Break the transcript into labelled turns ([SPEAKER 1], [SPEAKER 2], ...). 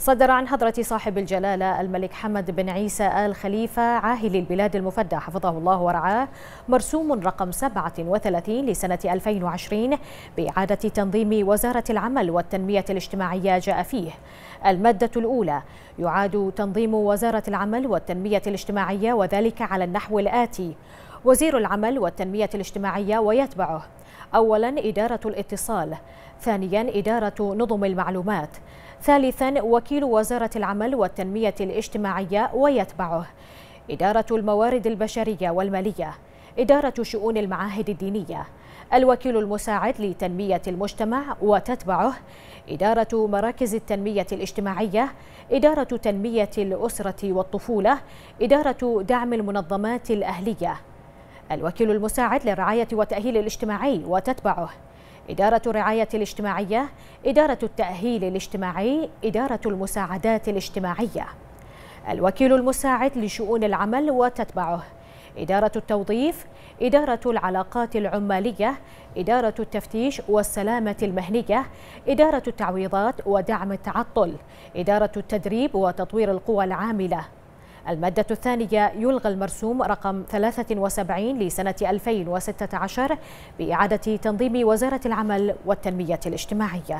[SPEAKER 1] صدر عن حضرة صاحب الجلالة الملك حمد بن عيسى آل خليفة عاهل البلاد المفدى حفظه الله ورعاه مرسوم رقم 37 لسنة 2020 بإعادة تنظيم وزارة العمل والتنمية الاجتماعية جاء فيه المادة الأولى يعاد تنظيم وزارة العمل والتنمية الاجتماعية وذلك على النحو الآتي وزير العمل والتنمية الاجتماعية ويتبعه أولا إدارة الاتصال ثانيا إدارة نظم المعلومات ثالثا وكيل وزارة العمل والتنمية الاجتماعية ويتبعه إدارة الموارد البشرية والمالية إدارة شؤون المعاهد الدينية الوكيل المساعد لتنمية المجتمع وتتبعه إدارة مراكز التنمية الاجتماعية إدارة تنمية الأسرة والطفولة إدارة دعم المنظمات الأهلية الوكيل المساعد للرعاية والتأهيل الاجتماعي وتتبعه إدارة الرعاية الاجتماعية، إدارة التأهيل الاجتماعي، إدارة المساعدات الاجتماعية. الوكيل المساعد لشؤون العمل وتتبعه إدارة التوظيف، إدارة العلاقات العمالية، إدارة التفتيش والسلامة المهنية، إدارة التعويضات ودعم التعطل، إدارة التدريب وتطوير القوى العاملة، المادة الثانية يلغى المرسوم رقم 73 لسنة 2016 بإعادة تنظيم وزارة العمل والتنمية الاجتماعية